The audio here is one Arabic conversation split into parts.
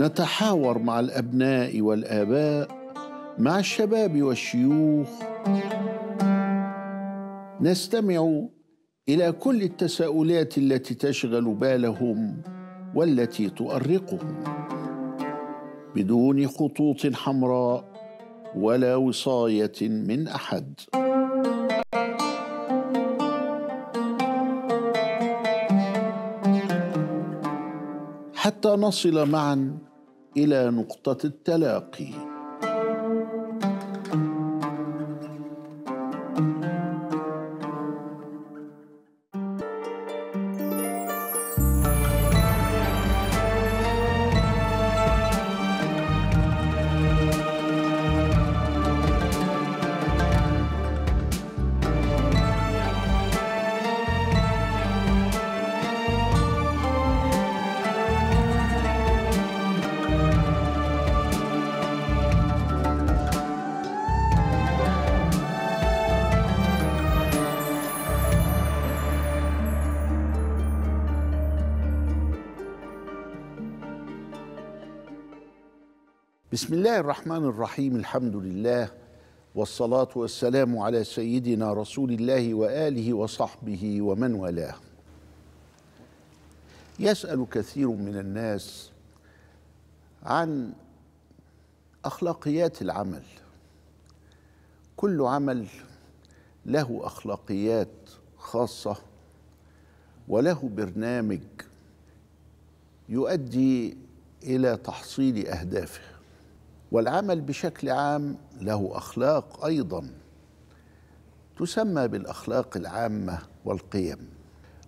نتحاور مع الابناء والاباء مع الشباب والشيوخ نستمع الى كل التساؤلات التي تشغل بالهم والتي تؤرقهم بدون خطوط حمراء ولا وصايه من احد حتى نصل معا الى نقطه التلاقي بسم الله الرحمن الرحيم الحمد لله والصلاة والسلام على سيدنا رسول الله وآله وصحبه ومن والاه يسأل كثير من الناس عن أخلاقيات العمل كل عمل له أخلاقيات خاصة وله برنامج يؤدي إلى تحصيل أهدافه والعمل بشكل عام له اخلاق ايضا تسمى بالاخلاق العامه والقيم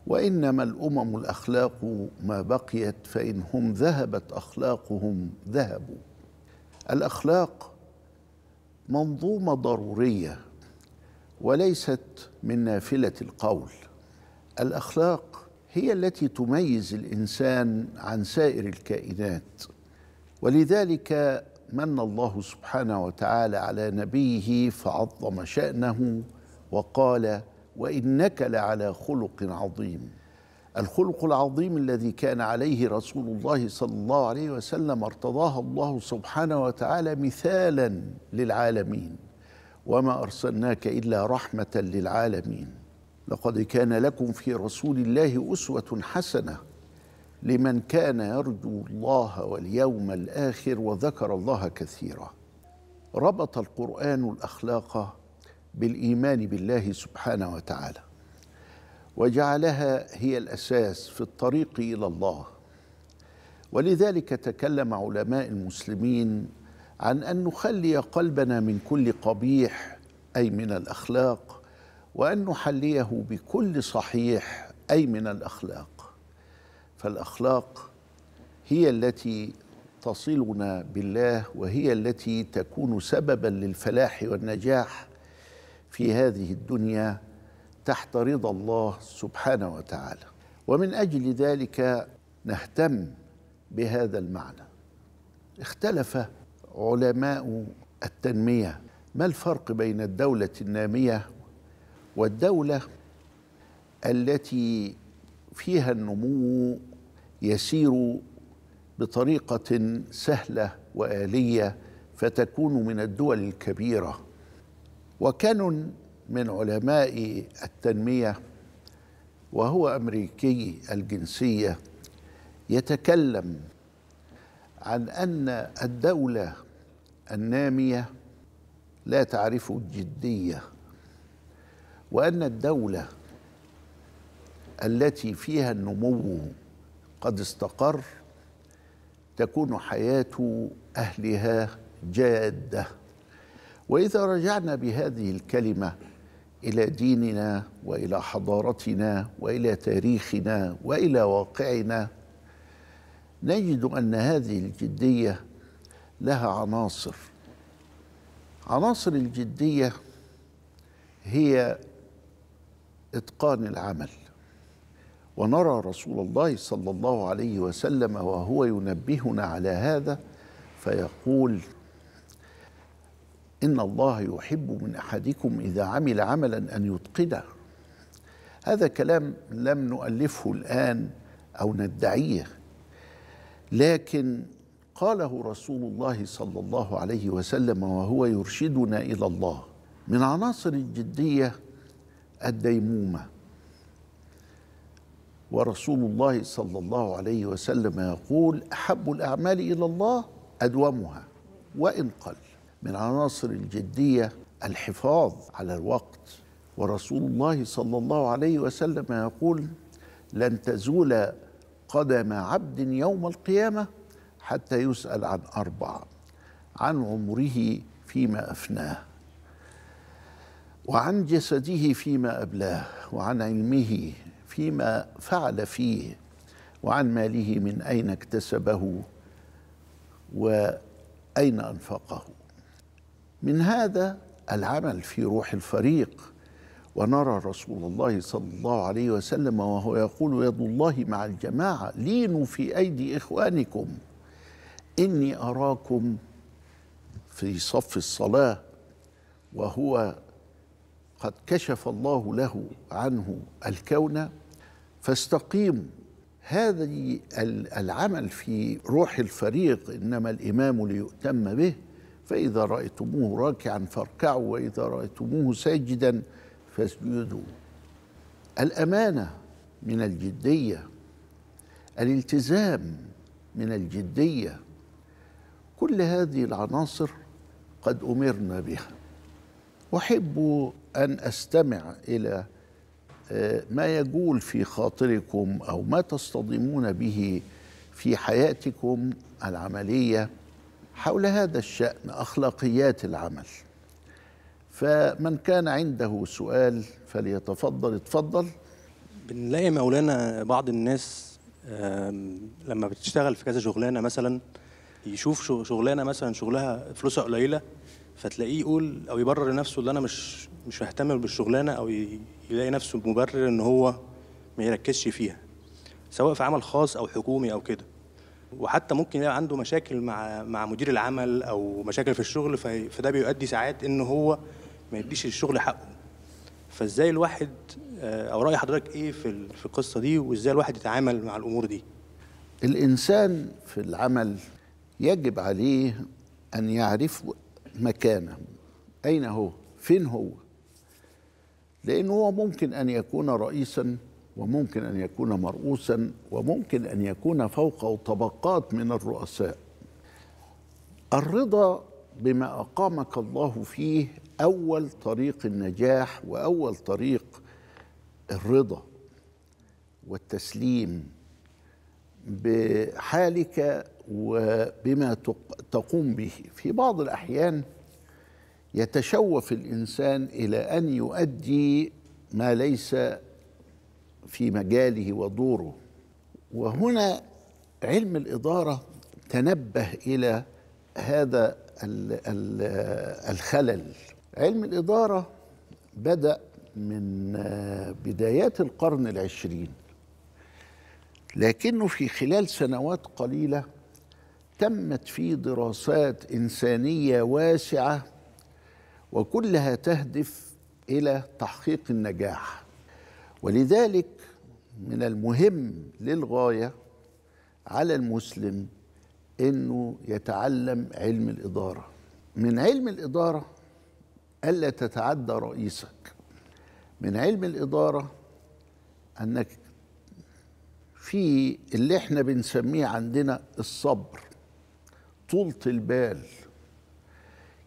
وانما الامم الاخلاق ما بقيت فان هم ذهبت اخلاقهم ذهبوا الاخلاق منظومه ضروريه وليست من نافله القول الاخلاق هي التي تميز الانسان عن سائر الكائنات ولذلك من الله سبحانه وتعالى على نبيه فعظم شأنه وقال وإنك لعلى خلق عظيم الخلق العظيم الذي كان عليه رسول الله صلى الله عليه وسلم ارتضاه الله سبحانه وتعالى مثالا للعالمين وما أرسلناك إلا رحمة للعالمين لقد كان لكم في رسول الله أسوة حسنة لمن كان يرجو الله واليوم الاخر وذكر الله كثيرا ربط القران الاخلاق بالايمان بالله سبحانه وتعالى وجعلها هي الاساس في الطريق الى الله ولذلك تكلم علماء المسلمين عن ان نخلي قلبنا من كل قبيح اي من الاخلاق وان نحليه بكل صحيح اي من الاخلاق فالاخلاق هي التي تصلنا بالله وهي التي تكون سببا للفلاح والنجاح في هذه الدنيا تحت رضا الله سبحانه وتعالى ومن اجل ذلك نهتم بهذا المعنى اختلف علماء التنميه ما الفرق بين الدوله الناميه والدوله التي فيها النمو يسير بطريقه سهله واليه فتكون من الدول الكبيره وكان من علماء التنميه وهو امريكي الجنسيه يتكلم عن ان الدوله الناميه لا تعرف الجديه وان الدوله التي فيها النمو قد استقر تكون حياه اهلها جاده واذا رجعنا بهذه الكلمه الى ديننا والى حضارتنا والى تاريخنا والى واقعنا نجد ان هذه الجديه لها عناصر عناصر الجديه هي اتقان العمل ونرى رسول الله صلى الله عليه وسلم وهو ينبهنا على هذا فيقول ان الله يحب من احدكم اذا عمل عملا ان يتقنه هذا كلام لم نؤلفه الان او ندعيه لكن قاله رسول الله صلى الله عليه وسلم وهو يرشدنا الى الله من عناصر الجديه الديمومه ورسول الله صلى الله عليه وسلم يقول احب الاعمال الى الله ادومها وان قل من عناصر الجديه الحفاظ على الوقت ورسول الله صلى الله عليه وسلم يقول لن تزول قدم عبد يوم القيامه حتى يسال عن اربع عن عمره فيما افناه وعن جسده فيما ابلاه وعن علمه فيما فعل فيه وعن ماله من اين اكتسبه واين انفقه من هذا العمل في روح الفريق ونرى رسول الله صلى الله عليه وسلم وهو يقول يد الله مع الجماعه لينوا في ايدي اخوانكم اني اراكم في صف الصلاه وهو قد كشف الله له عنه الكون فاستقيموا هذا العمل في روح الفريق إنما الإمام ليؤتم به فإذا رأيتموه راكعا فاركعوا وإذا رأيتموه ساجدا فاسجدوا الأمانة من الجدية الالتزام من الجدية كل هذه العناصر قد أمرنا بها أحب أن أستمع إلى آه، ما يجول في خاطركم او ما تصطدمون به في حياتكم العمليه حول هذا الشان اخلاقيات العمل فمن كان عنده سؤال فليتفضل اتفضل بنلاقي مولانا بعض الناس لما بتشتغل في كذا شغلانه مثلا يشوف شغلانه مثلا شغلها فلوسها قليله فتلاقيه يقول او يبرر لنفسه اللي انا مش مش مهتم بالشغلانه او يلاقي نفسه مبرر ان هو ما يركزش فيها سواء في عمل خاص او حكومي او كده وحتى ممكن يلاقي عنده مشاكل مع مع مدير العمل او مشاكل في الشغل فده بيؤدي ساعات ان هو ما يديش الشغل حقه فازاي الواحد آه، او راي حضرتك ايه في في القصه دي وازاي الواحد يتعامل مع الامور دي الانسان في العمل يجب عليه ان يعرف مكانه أين هو؟ فين هو؟ لأنه هو ممكن أن يكون رئيسا وممكن أن يكون مرؤوسا وممكن أن يكون فوقه طبقات من الرؤساء الرضا بما أقامك الله فيه أول طريق النجاح وأول طريق الرضا والتسليم بحالك وبما تقوم به في بعض الأحيان يتشوف الإنسان إلى أن يؤدي ما ليس في مجاله ودوره وهنا علم الإدارة تنبه إلى هذا الخلل علم الإدارة بدأ من بدايات القرن العشرين لكنه في خلال سنوات قليله تمت في دراسات انسانيه واسعه وكلها تهدف الى تحقيق النجاح ولذلك من المهم للغايه على المسلم انه يتعلم علم الاداره من علم الاداره الا تتعدى رئيسك من علم الاداره انك في اللي احنا بنسميه عندنا الصبر طولة البال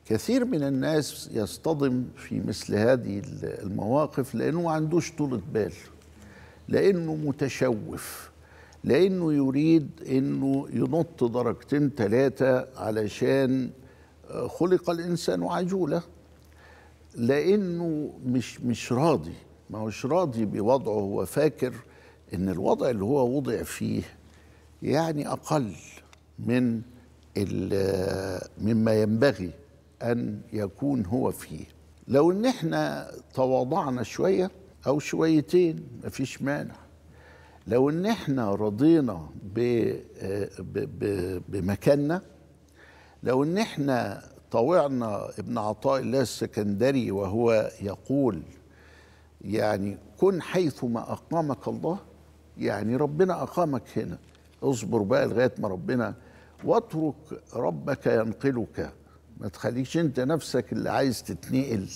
كثير من الناس يصطدم في مثل هذه المواقف لأنه ما عندوش طولة بال لأنه متشوف لأنه يريد أنه ينط درجتين ثلاثة علشان آه، خلق الإنسان عجولة لأنه مش مش راضي ما هوش راضي بوضعه هو فاكر أن الوضع اللي هو وضع فيه يعني أقل من مما ينبغي أن يكون هو فيه لو إن إحنا تواضعنا شوية أو شويتين مفيش مانع لو إن إحنا رضينا بمكاننا لو إن إحنا طوعنا ابن عطاء الله السكندري وهو يقول يعني كن حيثما أقامك الله يعني ربنا أقامك هنا اصبر بقى لغاية ما ربنا واترك ربك ينقلك ما تخليش انت نفسك اللي عايز تتنقل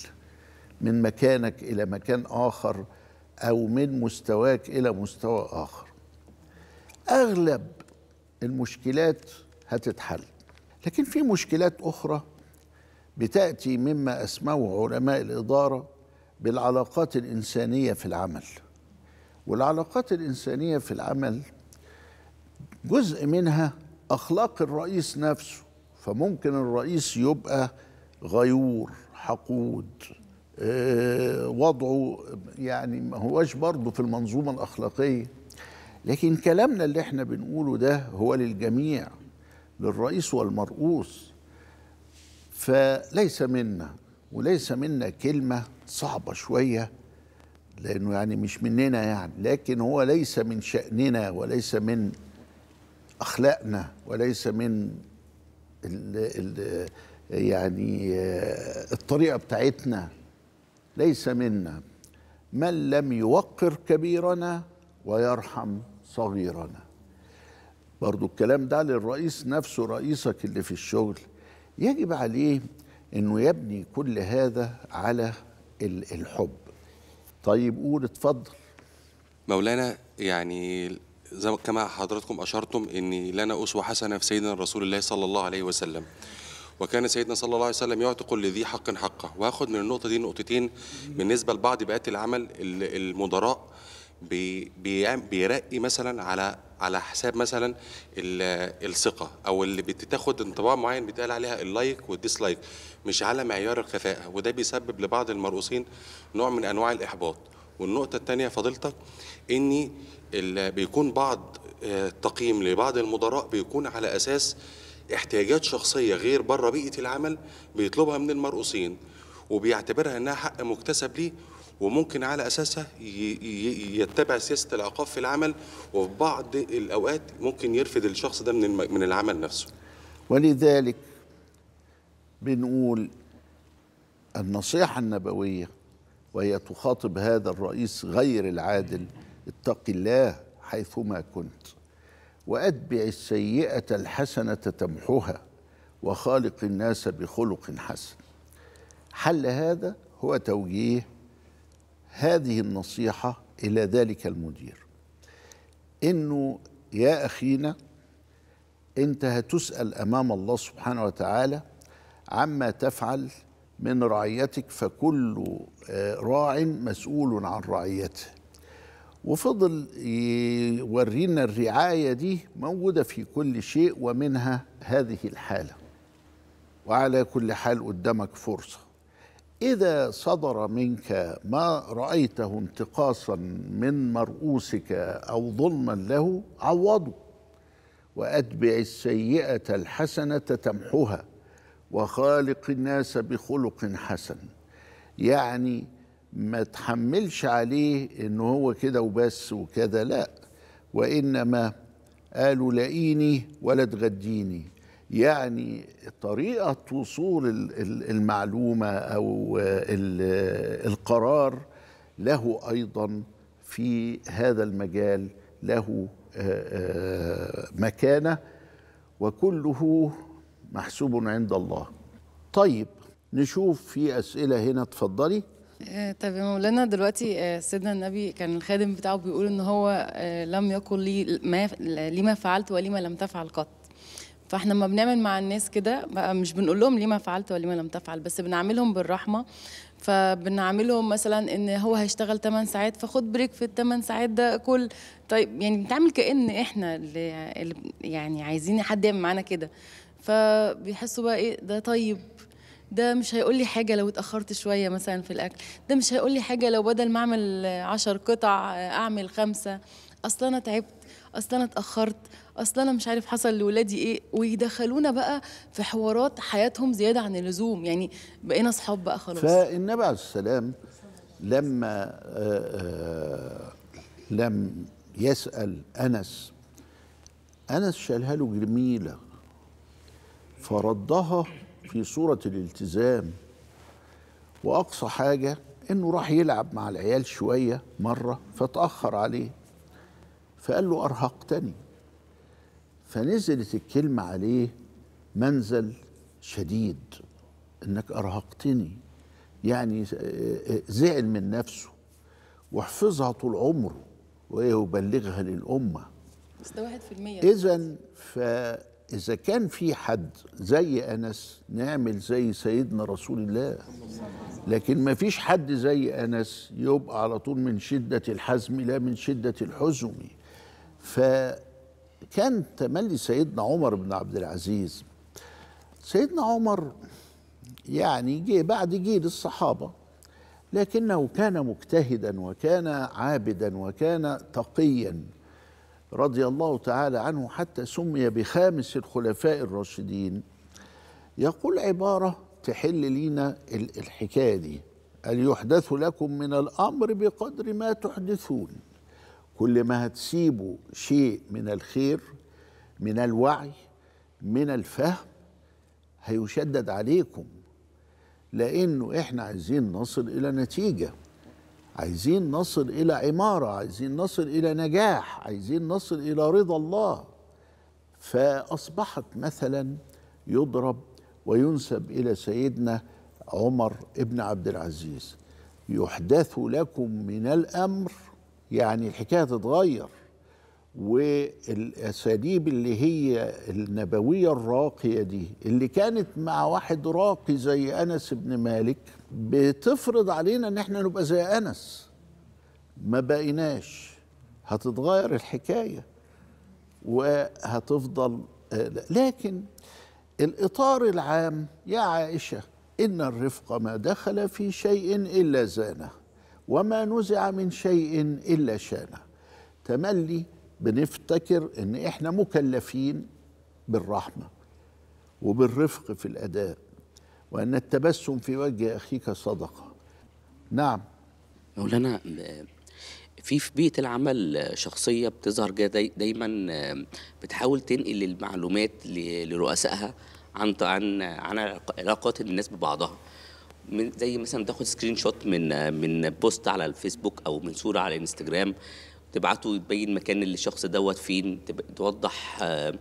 من مكانك الى مكان اخر او من مستواك الى مستوى اخر اغلب المشكلات هتتحل لكن في مشكلات اخرى بتاتي مما اسموه علماء الاداره بالعلاقات الانسانيه في العمل والعلاقات الانسانيه في العمل جزء منها اخلاق الرئيس نفسه فممكن الرئيس يبقى غيور حقود آه، وضعه يعني ما هواش برضه في المنظومه الاخلاقيه لكن كلامنا اللي احنا بنقوله ده هو للجميع للرئيس والمرؤوس فليس منا وليس منا كلمه صعبه شويه لانه يعني مش مننا يعني لكن هو ليس من شاننا وليس من اخلاقنا وليس من ال ال يعني آه، الطريقه بتاعتنا ليس منا من لم يوقر كبيرنا ويرحم صغيرنا برضو الكلام ده للرئيس نفسه رئيسك اللي في الشغل يجب عليه انه يبني كل هذا على الحب طيب قول اتفضل مولانا يعني زي كما حضراتكم اشرتم ان لنا اسوه حسنه في سيدنا رسول الله صلى الله عليه وسلم وكان سيدنا صلى الله عليه وسلم يعتق لذي حق حقه واخد من النقطه دي نقطتين بالنسبه لبعض بيئات العمل المدراء بيرقي مثلا على على حساب مثلا الثقه او اللي بتاخد انطباع معين بيتقال عليها اللايك والديسلايك مش على معيار الكفاءه وده بيسبب لبعض المرؤوسين نوع من انواع الاحباط والنقطه الثانيه فضيلتك اني بيكون بعض آه، التقييم لبعض المدراء بيكون على اساس احتياجات شخصيه غير بره بيئه العمل بيطلبها من المرؤوسين وبيعتبرها انها حق مكتسب ليه وممكن على اساسها يتبع سياسه العقاب في العمل وفي بعض الاوقات ممكن يرفد الشخص ده من من العمل نفسه. ولذلك بنقول النصيحه النبويه وهي تخاطب هذا الرئيس غير العادل اتق الله حيثما كنت واتبع السيئه الحسنه تمحها وخالق الناس بخلق حسن حل هذا هو توجيه هذه النصيحه الى ذلك المدير انه يا اخينا انت هتسال امام الله سبحانه وتعالى عما تفعل من رعيتك فكل آه، راع مسؤول عن رعيته وفضل يورينا الرعاية دي موجودة في كل شيء ومنها هذه الحالة وعلى كل حال قدامك فرصة إذا صدر منك ما رأيته انتقاصا من مرؤوسك أو ظلما له عوضه وأتبع السيئة الحسنة تمحها وخالق الناس بخلق حسن يعني ما تحملش عليه ان هو كده وبس وكده لا وانما قالوا لاقيني ولا تغديني يعني طريقه وصول المعلومه او القرار له ايضا في هذا المجال له مكانه وكله محسوب عند الله طيب نشوف في اسئله هنا اتفضلي آه، طيب يا مولانا دلوقتي آه، سيدنا النبي كان الخادم بتاعه بيقول ان هو آه، لم يقل لي ما لما فعلت ولما لم تفعل قط فاحنا لما بنعمل مع الناس كده مش بنقول لهم ما فعلت ما لم تفعل بس بنعاملهم بالرحمه فبنعاملهم مثلا ان هو هيشتغل 8 ساعات فخد بريك في ال 8 ساعات ده كل طيب يعني بنتعامل كان احنا اللي يعني عايزين حد يعمل معانا كده فبيحسوا بقى ايه ده طيب ده مش هيقول لي حاجه لو اتاخرت شويه مثلا في الاكل ده مش هيقول لي حاجه لو بدل ما اعمل عشر قطع اعمل خمسه اصل انا تعبت اصل انا اتاخرت اصل انا مش عارف حصل لولادي ايه ويدخلونا بقى في حوارات حياتهم زياده عن اللزوم يعني بقينا اصحاب بقى خلاص فالنبي عليه السلام لما آه، آه، لم يسال انس انس شالها له جميله فردها في صورة الالتزام وأقصى حاجة إنه راح يلعب مع العيال شوية مرة فتأخر عليه فقال له أرهقتني فنزلت الكلمة عليه منزل شديد إنك أرهقتني يعني آه، آه، زعل من نفسه وحفظها طول عمره ويبلغها للأمة بس ده 1% إذا ف إذا كان في حد زي أنس نعمل زي سيدنا رسول الله لكن ما فيش حد زي أنس يبقى على طول من شدة الحزم لا من شدة الحزم فكان تملي سيدنا عمر بن عبد العزيز سيدنا عمر يعني جه بعد جيل الصحابة لكنه كان مجتهدا وكان عابدا وكان تقيا رضي الله تعالى عنه حتى سمي بخامس الخلفاء الراشدين يقول عبارة تحل لينا الحكاية دي قال يحدث لكم من الأمر بقدر ما تحدثون كل ما هتسيبوا شيء من الخير من الوعي من الفهم هيشدد عليكم لأنه إحنا عايزين نصل إلى نتيجة عايزين نصل الى عماره عايزين نصل الى نجاح عايزين نصل الى رضا الله فاصبحت مثلا يضرب وينسب الى سيدنا عمر ابن عبد العزيز يحدث لكم من الامر يعني الحكايه تتغير والاساليب اللي هي النبويه الراقيه دي اللي كانت مع واحد راقي زي انس بن مالك بتفرض علينا ان احنا نبقى زي انس ما بقيناش هتتغير الحكايه وهتفضل لكن الاطار العام يا عائشه ان الرفق ما دخل في شيء الا زانه وما نزع من شيء الا شانه تملي بنفتكر ان احنا مكلفين بالرحمه وبالرفق في الاداء وأن التبسم في وجه أخيك صدقة نعم مولانا في في بيئه العمل شخصيه بتظهر دايما آه، بتحاول تنقل المعلومات لرؤسائها عن عن عن علاقات الناس ببعضها من زي مثلا تاخد سكرين شوت من آه، من بوست على الفيسبوك او من صوره على الانستجرام تبعته يبين مكان اللي الشخص دوت فين توضح آه،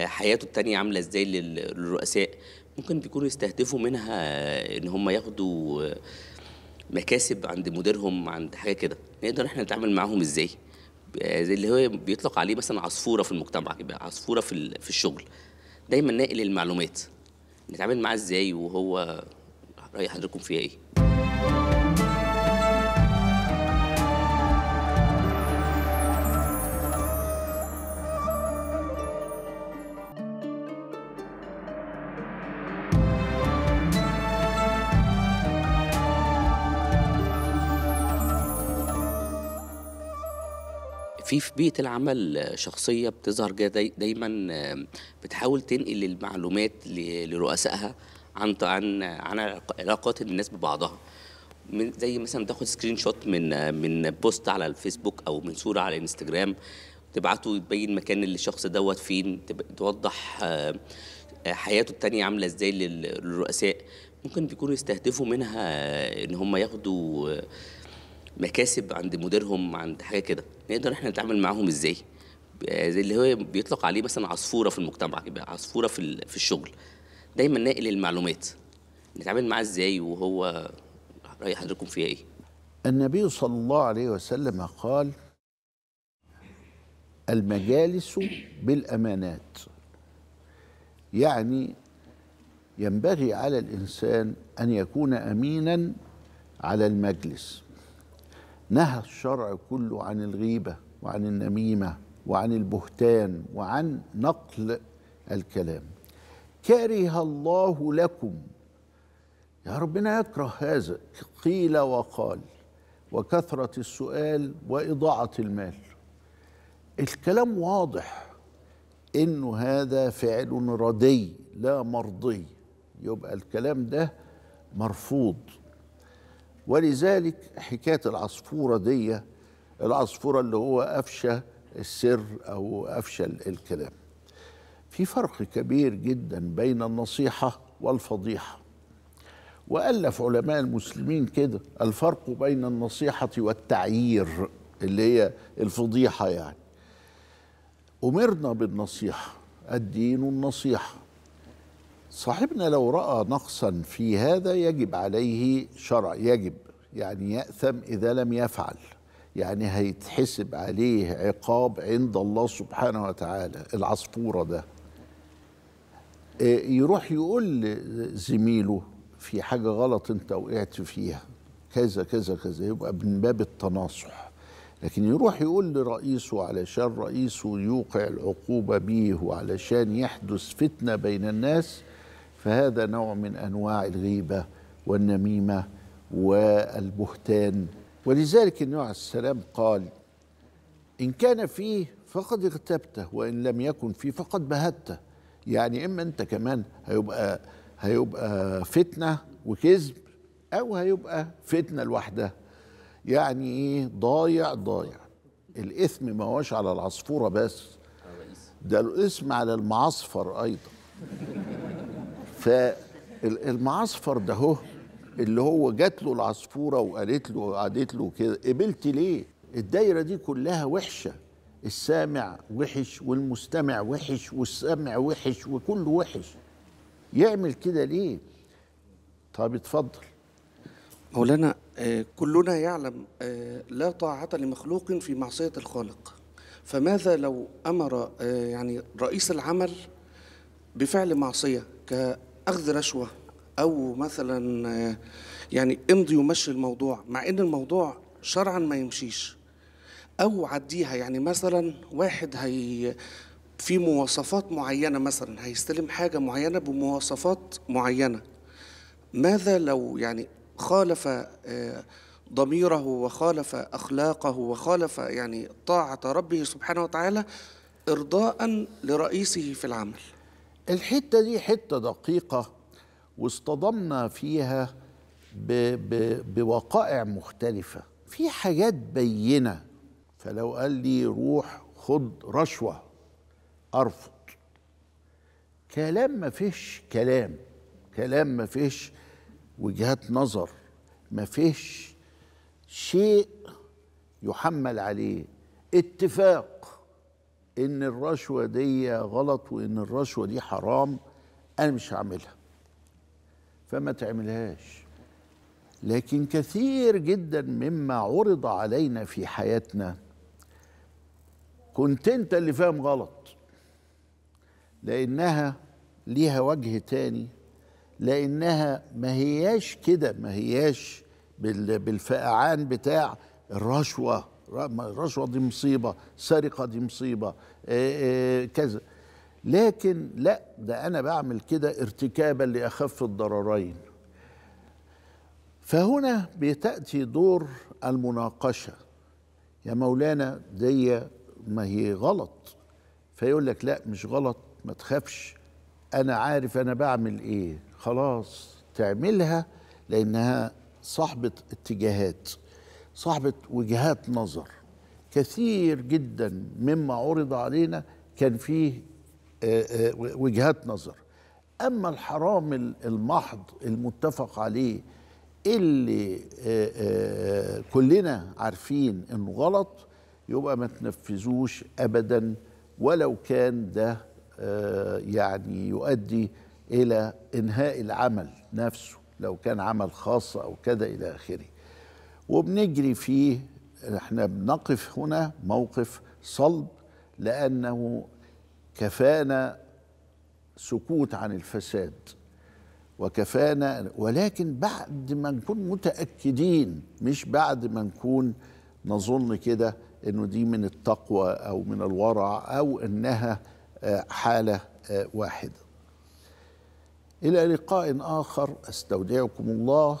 حياته التانية عامله ازاي للرؤساء ممكن بيكونوا يستهدفوا منها ان هم ياخدوا مكاسب عند مديرهم عند حاجه كده نقدر احنا نتعامل معاهم ازاي آه، زي اللي هو بيطلق عليه مثلا عصفوره في المجتمع يبقى عصفوره في في الشغل دايما ناقل المعلومات نتعامل معاه ازاي وهو راي حضراتكم فيها ايه في في بيئه العمل شخصيه بتظهر دايما بتحاول تنقل المعلومات لرؤسائها عن عن عن علاقات الناس ببعضها من زي مثلا تاخد سكرين شوت من من بوست على الفيسبوك او من صوره على الانستجرام تبعته يبين مكان اللي الشخص دوت فين توضح آه، آه، حياته التانية عاملة ازاي للرؤساء ممكن بيكونوا يستهدفوا منها ان هم ياخدوا مكاسب عند مديرهم عند حاجه كده نقدر احنا نتعامل معاهم ازاي آه، زي اللي هو بيطلق عليه مثلا عصفوره في المجتمع يبقى عصفوره في في الشغل دايما ناقل المعلومات نتعامل معاه ازاي وهو راي حضرتكم فيها ايه النبي صلى الله عليه وسلم قال المجالس بالامانات يعني ينبغي على الانسان ان يكون امينا على المجلس نهى الشرع كله عن الغيبه وعن النميمه وعن البهتان وعن نقل الكلام كره الله لكم يا ربنا يكره هذا قيل وقال وكثره السؤال واضاعه المال الكلام واضح انه هذا فعل ردي لا مرضي يبقى الكلام ده مرفوض ولذلك حكايه العصفوره دي العصفوره اللي هو افشى السر او افشى الكلام في فرق كبير جدا بين النصيحه والفضيحه والف علماء المسلمين كده الفرق بين النصيحه والتعيير اللي هي الفضيحه يعني امرنا بالنصيحه الدين النصيحه صاحبنا لو راى نقصا في هذا يجب عليه شرع يجب يعني ياثم اذا لم يفعل يعني هيتحسب عليه عقاب عند الله سبحانه وتعالى العصفوره ده آه، يروح يقول لزميله في حاجه غلط انت وقعت فيها كذا كذا كذا يبقى من باب التناصح لكن يروح يقول لرئيسه علشان رئيسه يوقع العقوبة بيه وعلشان يحدث فتنة بين الناس فهذا نوع من انواع الغيبه والنميمه والبهتان ولذلك النبي عليه السلام قال ان كان فيه فقد اغتبته وان لم يكن فيه فقد بهته يعني اما انت كمان هيبقى هيبقى فتنه وكذب او هيبقى فتنه لوحدها يعني ايه ضايع ضايع الاثم ما هوش على العصفوره بس ده الاثم على المعصفر ايضا فالمعصفر ده هو اللي هو جات له العصفوره وقالت له وقعدت له كده قبلت ليه؟ الدايره دي كلها وحشه السامع وحش والمستمع وحش والسامع وحش وكله وحش يعمل كده ليه؟ طب اتفضل مولانا آه، كلنا يعلم آه، لا طاعة لمخلوق في معصية الخالق فماذا لو أمر آه، يعني رئيس العمل بفعل معصية اخذ رشوه او مثلا يعني امضي ومشي الموضوع مع ان الموضوع شرعا ما يمشيش او عديها يعني مثلا واحد هي في مواصفات معينه مثلا هيستلم حاجه معينه بمواصفات معينه ماذا لو يعني خالف آه، ضميره وخالف اخلاقه وخالف يعني طاعه ربه سبحانه وتعالى ارضاء لرئيسه في العمل الحته دي حته دقيقه واصطدمنا فيها ب ب بوقائع مختلفه في حاجات بينه فلو قال لي روح خد رشوه ارفض كلام ما فيش كلام كلام ما فيش وجهات نظر ما فيش شيء يحمل عليه اتفاق ان الرشوه دي غلط وان الرشوه دي حرام انا مش هعملها فما تعملهاش لكن كثير جدا مما عرض علينا في حياتنا كنت انت اللي فاهم غلط لانها ليها وجه تاني لانها ما هياش كده ما هياش بالفقعان بتاع الرشوه رشوة دي مصيبة سرقة دي مصيبة آه، آه، كذا لكن لا ده أنا بعمل كده ارتكابا لأخف الضررين فهنا بتأتي دور المناقشة يا مولانا دي ما هي غلط فيقول لك لا مش غلط ما تخافش أنا عارف أنا بعمل إيه خلاص تعملها لأنها صاحبة اتجاهات صاحبة وجهات نظر كثير جدا مما عرض علينا كان فيه آه، آه، وجهات نظر أما الحرام المحض المتفق عليه اللي آه، كلنا عارفين انه غلط يبقى ما تنفذوش ابدا ولو كان ده يعني يؤدي الى انهاء العمل نفسه لو كان عمل خاص او كذا الى اخره وبنجري فيه احنا بنقف هنا موقف صلب لأنه كفانا سكوت عن الفساد وكفانا ولكن بعد ما نكون متأكدين مش بعد ما نكون نظن كده انه دي من التقوى او من الورع او انها آه، حالة آه، واحدة إلى لقاء آخر أستودعكم الله